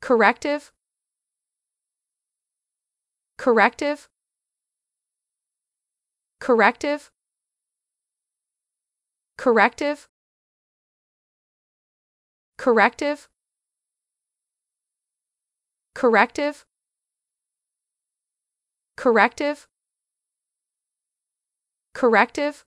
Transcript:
corrective corrective corrective corrective corrective corrective corrective corrective